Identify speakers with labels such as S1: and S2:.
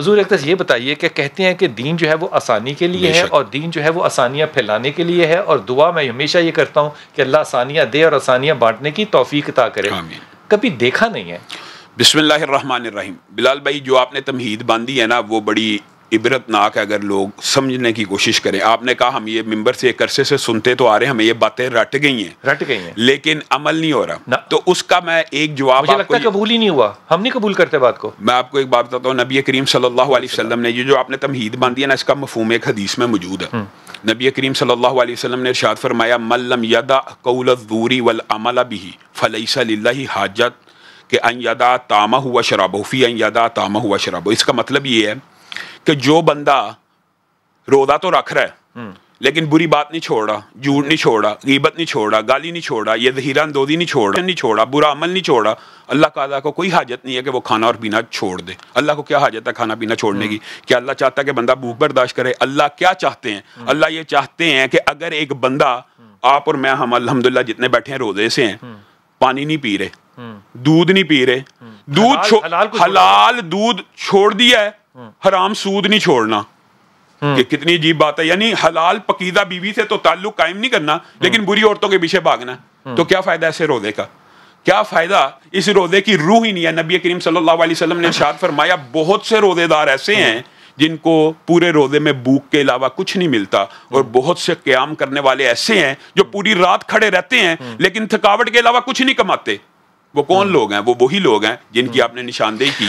S1: हजूर एक तरह ये बताइए कि कहते हैं कि दीन जो है वो आसानी के लिए है और दीन जो है वो आसानियाँ फैलाने के लिए है और दुआ मैं हमेशा ये करता हूँ कि अल्लाह आसानियाँ दे और आसानियाँ बांटने की तोफ़ी ता करे कभी देखा नहीं है बिसमीम बिलाल भाई जो आपने तमहीद बांधी है ना वो बड़ी इबरतनाक अगर लोग समझने की कोशिश करें आपने कहा हम ये मेंबर से एक अरसे से सुनते तो आ रहे हैं हमें ये बातें रट गई हैं रट गई हैं लेकिन अमल नहीं हो रहा तो उसका मैं एक जवाब मुझे लगता है कबूल ही नहीं हुआ हम नहीं कबूल करते बात को मैं आपको एक बात बताता हूँ नबी करीम सल्लल्लाहु अलैहि वसल्लम ने ये जो आपने तमहीद बांधी है ना इसका मफहम एक हदीस में मौजूद है हम्म। नबी करीम सल्लल्लाहु अलैहि वसल्लम ने इरशाद फरमाया मल्लम यदा दूरी वल अमल बिही फलैसा लाही हाजत के अन यदा तामा हुआ शराबो फ़ी अन यदा तामा हुआ शराबो इसका मतलब ये है कि जो बंदा रोदा तो रख रहा है हम्म। लेकिन बुरी बात नहीं छोड़ रहा झूठ नहीं छोड़ा गीबत नहीं छोड़ा गाली नहीं छोड़ा ये जहीरा अंदोजी नहीं रहा नहीं छोड़ा बुरा अमल नहीं छोड़ा अल्लाह का को कोई हाजत नहीं है कि वो खाना और पीना छोड़ दे अल्लाह को क्या हाजत है खाना पीना छोड़ने हम्म। की क्या अल्लाह चाहता है कि बंदा भूख बर्दाश्त करे अल्लाह क्या चाहते हैं हम्म। अल्लाह ये चाहते हैं कि अगर एक बंदा आप और मैं हम अलहमदिल्ला जितने बैठे हैं रोजे से हैं पानी नहीं पी रहे दूध नहीं पी रहे दूध हलाल दूध छोड़ दिया है हराम सूद नहीं छोड़ना हम्म। कि कितनी अजीब बात है यानी हलाल पकीदा बीवी से तो ताल्लुक कायम नहीं करना हम्म। लेकिन बुरी औरतों के पीछे भागना हम्म। तो क्या फायदा ऐसे रोजे का क्या फायदा इस रोजे की रूह ही नहीं है नबी करीम सल्लल्लाहु अलैहि वसल्लम ने शाद फरमाया बहुत से रोजेदार ऐसे हैं जिनको पूरे रोजे में भूख के अलावा कुछ नहीं मिलता और बहुत से क्याम करने वाले ऐसे हैं जो पूरी रात खड़े रहते हैं लेकिन थकावट के अलावा कुछ नहीं कमाते वो कौन लोग हैं वो वही लोग हैं जिनकी आपने निशानदेही की